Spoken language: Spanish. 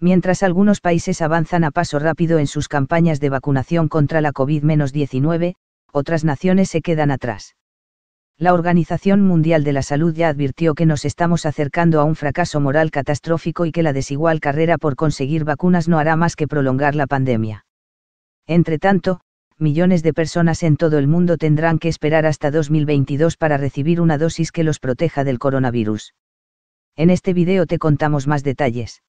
mientras algunos países avanzan a paso rápido en sus campañas de vacunación contra la COVID-19, otras naciones se quedan atrás. La Organización Mundial de la Salud ya advirtió que nos estamos acercando a un fracaso moral catastrófico y que la desigual carrera por conseguir vacunas no hará más que prolongar la pandemia. tanto, millones de personas en todo el mundo tendrán que esperar hasta 2022 para recibir una dosis que los proteja del coronavirus. En este video te contamos más detalles.